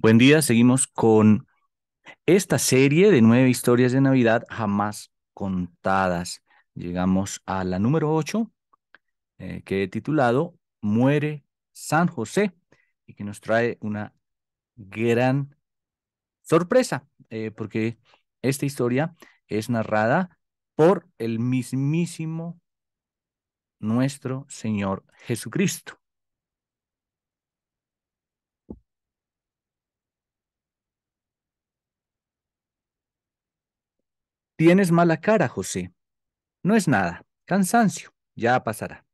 Buen día, seguimos con esta serie de nueve historias de Navidad jamás contadas. Llegamos a la número ocho, eh, que he titulado Muere San José, y que nos trae una gran sorpresa, eh, porque esta historia es narrada por el mismísimo nuestro Señor Jesucristo. Tienes mala cara, José. No es nada, cansancio, ya pasará.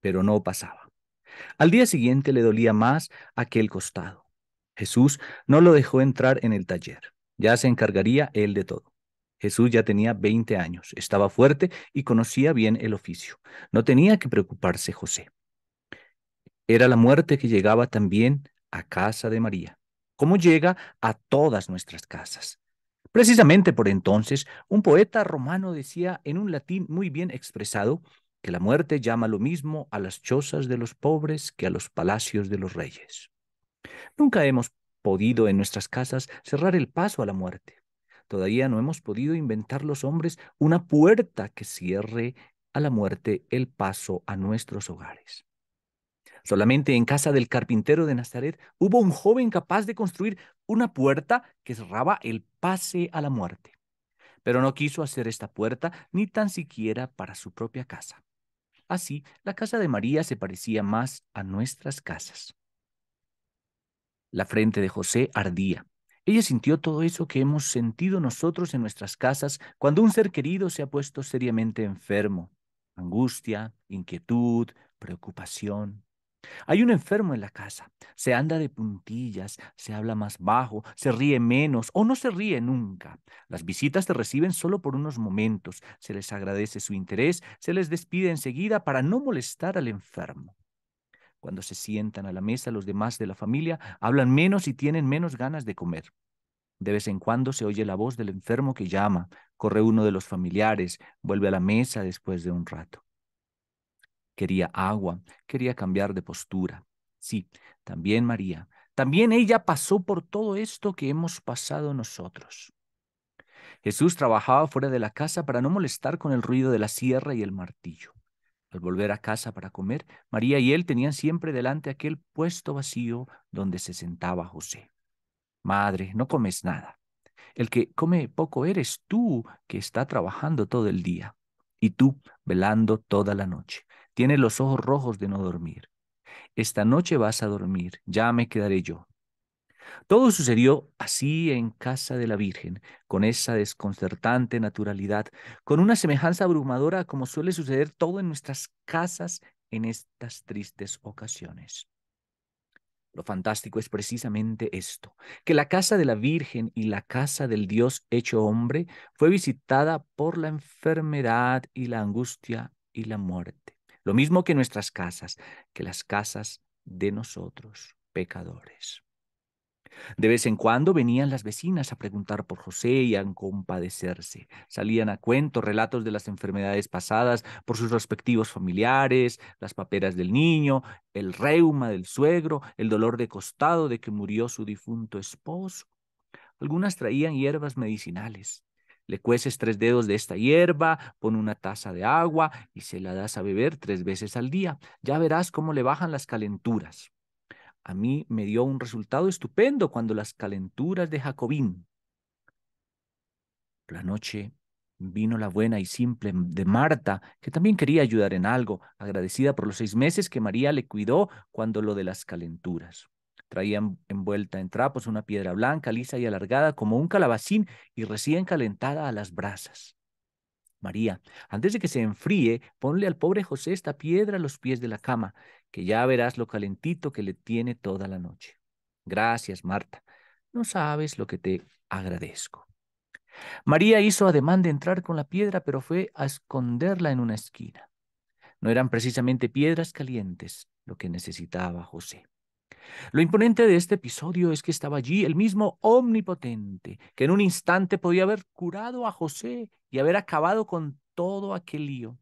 Pero no pasaba. Al día siguiente le dolía más aquel costado. Jesús no lo dejó entrar en el taller. Ya se encargaría él de todo. Jesús ya tenía 20 años, estaba fuerte y conocía bien el oficio. No tenía que preocuparse José. Era la muerte que llegaba también a casa de María, como llega a todas nuestras casas. Precisamente por entonces, un poeta romano decía en un latín muy bien expresado que la muerte llama lo mismo a las chozas de los pobres que a los palacios de los reyes. Nunca hemos podido en nuestras casas cerrar el paso a la muerte. Todavía no hemos podido inventar los hombres una puerta que cierre a la muerte el paso a nuestros hogares. Solamente en casa del carpintero de Nazaret hubo un joven capaz de construir una puerta que cerraba el pase a la muerte. Pero no quiso hacer esta puerta ni tan siquiera para su propia casa. Así, la casa de María se parecía más a nuestras casas. La frente de José ardía. Ella sintió todo eso que hemos sentido nosotros en nuestras casas cuando un ser querido se ha puesto seriamente enfermo. Angustia, inquietud, preocupación. Hay un enfermo en la casa, se anda de puntillas, se habla más bajo, se ríe menos o no se ríe nunca. Las visitas se reciben solo por unos momentos, se les agradece su interés, se les despide enseguida para no molestar al enfermo. Cuando se sientan a la mesa los demás de la familia, hablan menos y tienen menos ganas de comer. De vez en cuando se oye la voz del enfermo que llama, corre uno de los familiares, vuelve a la mesa después de un rato quería agua, quería cambiar de postura. Sí, también María, también ella pasó por todo esto que hemos pasado nosotros. Jesús trabajaba fuera de la casa para no molestar con el ruido de la sierra y el martillo. Al volver a casa para comer, María y él tenían siempre delante aquel puesto vacío donde se sentaba José. Madre, no comes nada. El que come poco eres tú, que está trabajando todo el día, y tú velando toda la noche. Tiene los ojos rojos de no dormir. Esta noche vas a dormir, ya me quedaré yo. Todo sucedió así en casa de la Virgen, con esa desconcertante naturalidad, con una semejanza abrumadora como suele suceder todo en nuestras casas en estas tristes ocasiones. Lo fantástico es precisamente esto, que la casa de la Virgen y la casa del Dios hecho hombre fue visitada por la enfermedad y la angustia y la muerte. Lo mismo que nuestras casas, que las casas de nosotros, pecadores. De vez en cuando venían las vecinas a preguntar por José y a compadecerse. Salían a cuento relatos de las enfermedades pasadas por sus respectivos familiares, las paperas del niño, el reuma del suegro, el dolor de costado de que murió su difunto esposo. Algunas traían hierbas medicinales, le cueces tres dedos de esta hierba, pon una taza de agua y se la das a beber tres veces al día. Ya verás cómo le bajan las calenturas. A mí me dio un resultado estupendo cuando las calenturas de Jacobín. La noche vino la buena y simple de Marta, que también quería ayudar en algo, agradecida por los seis meses que María le cuidó cuando lo de las calenturas. Traía envuelta en trapos una piedra blanca, lisa y alargada como un calabacín y recién calentada a las brasas. María, antes de que se enfríe, ponle al pobre José esta piedra a los pies de la cama, que ya verás lo calentito que le tiene toda la noche. Gracias, Marta. No sabes lo que te agradezco. María hizo ademán de entrar con la piedra, pero fue a esconderla en una esquina. No eran precisamente piedras calientes lo que necesitaba José. Lo imponente de este episodio es que estaba allí el mismo omnipotente, que en un instante podía haber curado a José y haber acabado con todo aquel lío.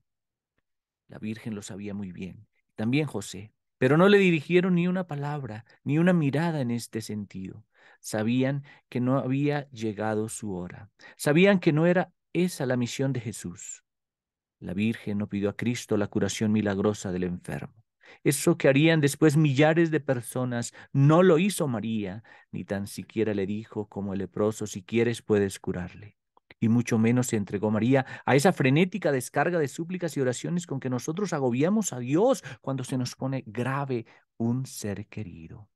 La Virgen lo sabía muy bien, también José, pero no le dirigieron ni una palabra, ni una mirada en este sentido. Sabían que no había llegado su hora, sabían que no era esa la misión de Jesús. La Virgen no pidió a Cristo la curación milagrosa del enfermo. Eso que harían después millares de personas, no lo hizo María, ni tan siquiera le dijo como el leproso, si quieres puedes curarle. Y mucho menos se entregó María a esa frenética descarga de súplicas y oraciones con que nosotros agobiamos a Dios cuando se nos pone grave un ser querido.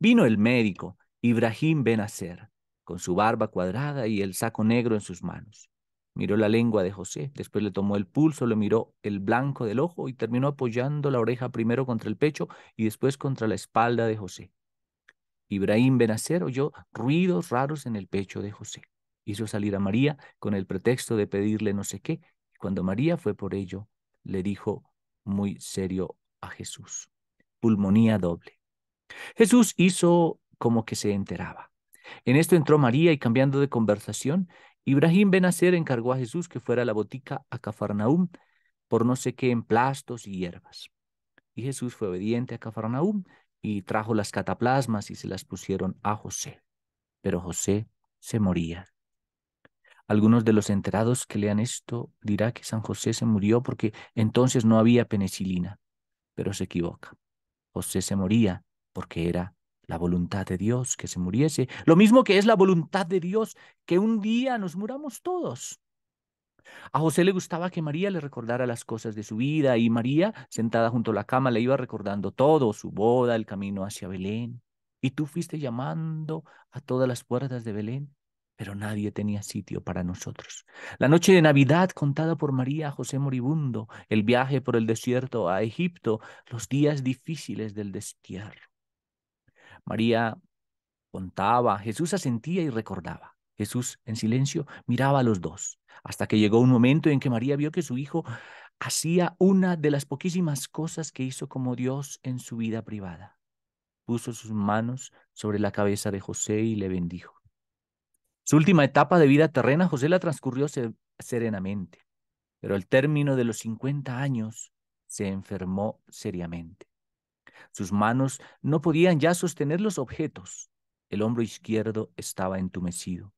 Vino el médico, Ibrahim Benacer, con su barba cuadrada y el saco negro en sus manos miró la lengua de José, después le tomó el pulso, le miró el blanco del ojo y terminó apoyando la oreja primero contra el pecho y después contra la espalda de José. Ibrahim Benacer oyó ruidos raros en el pecho de José. Hizo salir a María con el pretexto de pedirle no sé qué. cuando María fue por ello, le dijo muy serio a Jesús, pulmonía doble. Jesús hizo como que se enteraba. En esto entró María y cambiando de conversación, Ibrahim Benacer encargó a Jesús que fuera a la botica a Cafarnaúm por no sé qué emplastos y hierbas. Y Jesús fue obediente a Cafarnaúm y trajo las cataplasmas y se las pusieron a José. Pero José se moría. Algunos de los enterados que lean esto dirá que San José se murió porque entonces no había penicilina, pero se equivoca. José se moría porque era la voluntad de Dios que se muriese, lo mismo que es la voluntad de Dios que un día nos muramos todos. A José le gustaba que María le recordara las cosas de su vida y María, sentada junto a la cama, le iba recordando todo, su boda, el camino hacia Belén. Y tú fuiste llamando a todas las puertas de Belén, pero nadie tenía sitio para nosotros. La noche de Navidad contada por María a José moribundo, el viaje por el desierto a Egipto, los días difíciles del destierro. María contaba, Jesús asentía y recordaba. Jesús en silencio miraba a los dos, hasta que llegó un momento en que María vio que su hijo hacía una de las poquísimas cosas que hizo como Dios en su vida privada. Puso sus manos sobre la cabeza de José y le bendijo. Su última etapa de vida terrena, José la transcurrió serenamente, pero al término de los 50 años se enfermó seriamente. Sus manos no podían ya sostener los objetos. El hombro izquierdo estaba entumecido.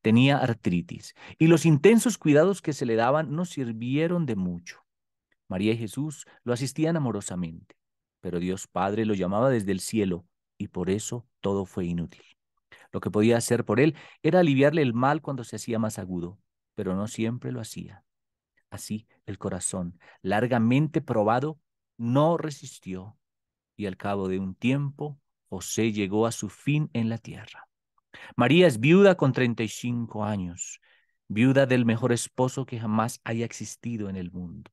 Tenía artritis y los intensos cuidados que se le daban no sirvieron de mucho. María y Jesús lo asistían amorosamente, pero Dios Padre lo llamaba desde el cielo y por eso todo fue inútil. Lo que podía hacer por él era aliviarle el mal cuando se hacía más agudo, pero no siempre lo hacía. Así el corazón, largamente probado, no resistió y al cabo de un tiempo José llegó a su fin en la tierra. María es viuda con 35 años, viuda del mejor esposo que jamás haya existido en el mundo.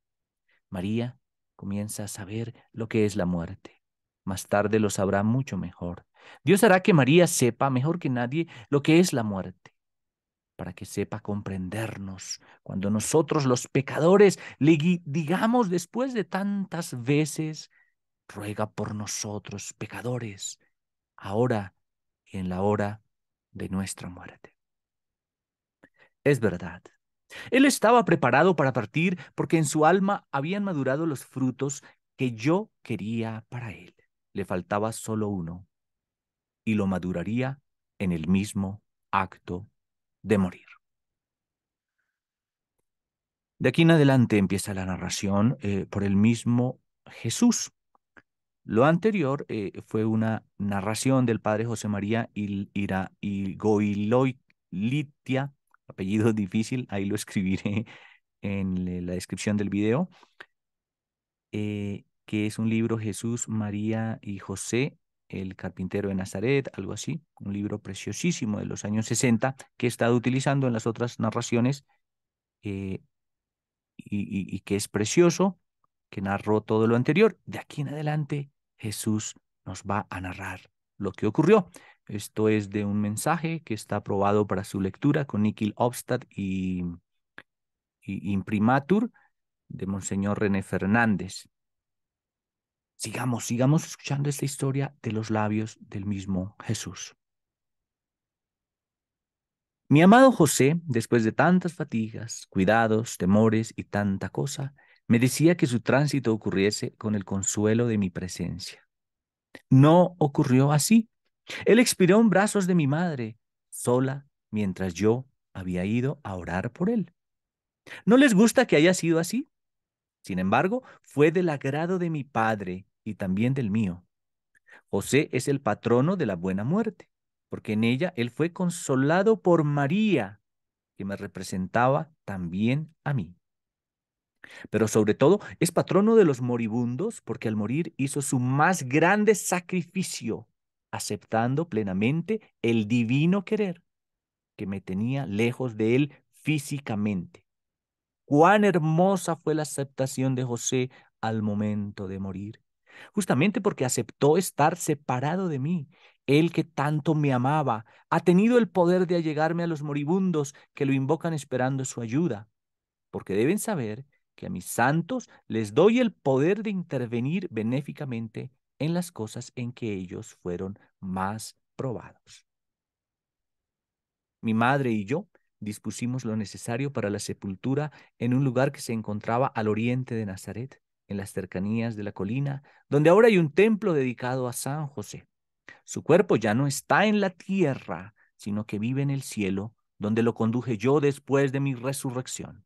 María comienza a saber lo que es la muerte. Más tarde lo sabrá mucho mejor. Dios hará que María sepa mejor que nadie lo que es la muerte, para que sepa comprendernos cuando nosotros los pecadores le digamos después de tantas veces ruega por nosotros pecadores, ahora y en la hora de nuestra muerte. Es verdad. Él estaba preparado para partir porque en su alma habían madurado los frutos que yo quería para él. Le faltaba solo uno y lo maduraría en el mismo acto de morir. De aquí en adelante empieza la narración eh, por el mismo Jesús, lo anterior eh, fue una narración del padre José María y Ira, apellido difícil, ahí lo escribiré en la descripción del video, eh, que es un libro Jesús, María y José, el carpintero de Nazaret, algo así, un libro preciosísimo de los años 60 que he estado utilizando en las otras narraciones eh, y, y que es precioso, que narró todo lo anterior. De aquí en adelante Jesús nos va a narrar lo que ocurrió. Esto es de un mensaje que está aprobado para su lectura con Nikil Obstad y, y Imprimatur de Monseñor René Fernández. Sigamos, sigamos escuchando esta historia de los labios del mismo Jesús. Mi amado José, después de tantas fatigas, cuidados, temores y tanta cosa, me decía que su tránsito ocurriese con el consuelo de mi presencia. No ocurrió así. Él expiró en brazos de mi madre, sola, mientras yo había ido a orar por él. No les gusta que haya sido así. Sin embargo, fue del agrado de mi padre y también del mío. José es el patrono de la buena muerte, porque en ella él fue consolado por María, que me representaba también a mí. Pero sobre todo es patrono de los moribundos porque al morir hizo su más grande sacrificio, aceptando plenamente el divino querer que me tenía lejos de él físicamente. Cuán hermosa fue la aceptación de José al momento de morir, justamente porque aceptó estar separado de mí. Él que tanto me amaba ha tenido el poder de allegarme a los moribundos que lo invocan esperando su ayuda, porque deben saber que a mis santos les doy el poder de intervenir benéficamente en las cosas en que ellos fueron más probados. Mi madre y yo dispusimos lo necesario para la sepultura en un lugar que se encontraba al oriente de Nazaret, en las cercanías de la colina, donde ahora hay un templo dedicado a San José. Su cuerpo ya no está en la tierra, sino que vive en el cielo, donde lo conduje yo después de mi resurrección.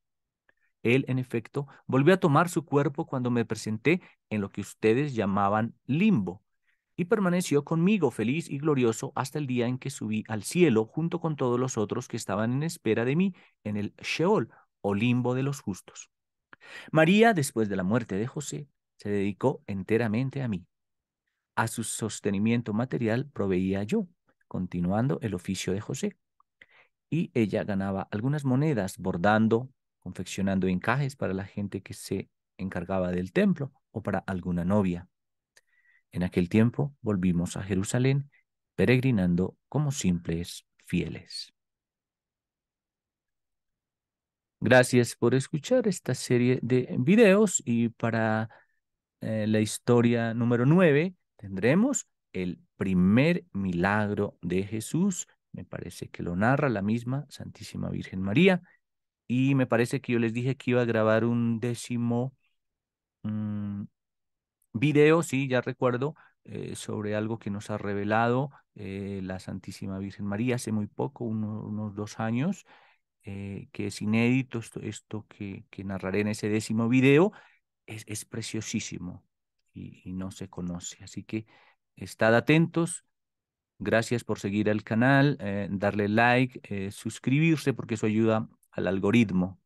Él, en efecto, volvió a tomar su cuerpo cuando me presenté en lo que ustedes llamaban limbo, y permaneció conmigo feliz y glorioso hasta el día en que subí al cielo junto con todos los otros que estaban en espera de mí en el Sheol, o limbo de los justos. María, después de la muerte de José, se dedicó enteramente a mí. A su sostenimiento material proveía yo, continuando el oficio de José. Y ella ganaba algunas monedas bordando, confeccionando encajes para la gente que se encargaba del templo o para alguna novia. En aquel tiempo volvimos a Jerusalén peregrinando como simples fieles. Gracias por escuchar esta serie de videos y para eh, la historia número 9 tendremos el primer milagro de Jesús. Me parece que lo narra la misma Santísima Virgen María y me parece que yo les dije que iba a grabar un décimo mm, video, sí, ya recuerdo, eh, sobre algo que nos ha revelado eh, la Santísima Virgen María hace muy poco, unos dos años, eh, que es inédito esto, que, que, narraré en ese décimo video, es, es preciosísimo y, y, no se conoce. Así que estad atentos. Gracias por seguir al canal, darle like, suscribirse porque eso ayuda al algoritmo